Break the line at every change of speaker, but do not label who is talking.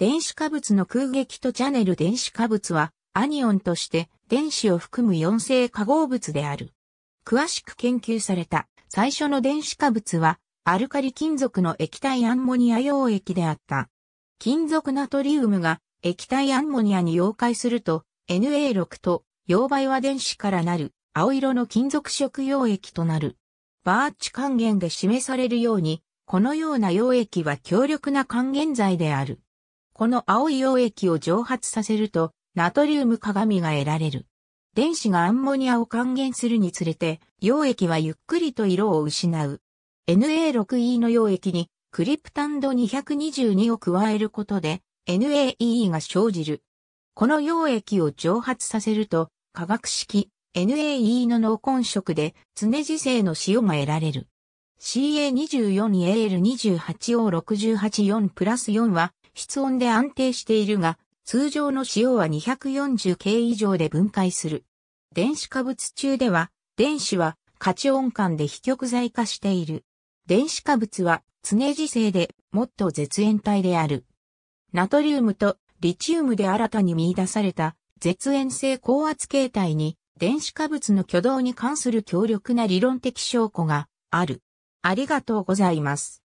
電子化物の空撃とチャネル電子化物は、アニオンとして電子を含む4性化合物である。詳しく研究された最初の電子化物は、アルカリ金属の液体アンモニア溶液であった。金属ナトリウムが液体アンモニアに溶解すると、Na6 と溶媒は電子からなる青色の金属色溶液となる。バーチ還元で示されるように、このような溶液は強力な還元剤である。この青い溶液を蒸発させると、ナトリウム鏡が得られる。電子がアンモニアを還元するにつれて、溶液はゆっくりと色を失う。NA6E の溶液にクリプタンド222を加えることで NAE が生じる。この溶液を蒸発させると化学式 NAE の濃混色で常時性の塩が得られる。CA24 AL28O684 プラス4は室温で安定しているが、通常の塩は 240K 以上で分解する。電子化物中では、電子は価値温間で非極在化している。電子化物は常時性でもっと絶縁体である。ナトリウムとリチウムで新たに見出された絶縁性高圧形態に電子化物の挙動に関する強力な理論的証拠がある。ありがとうございます。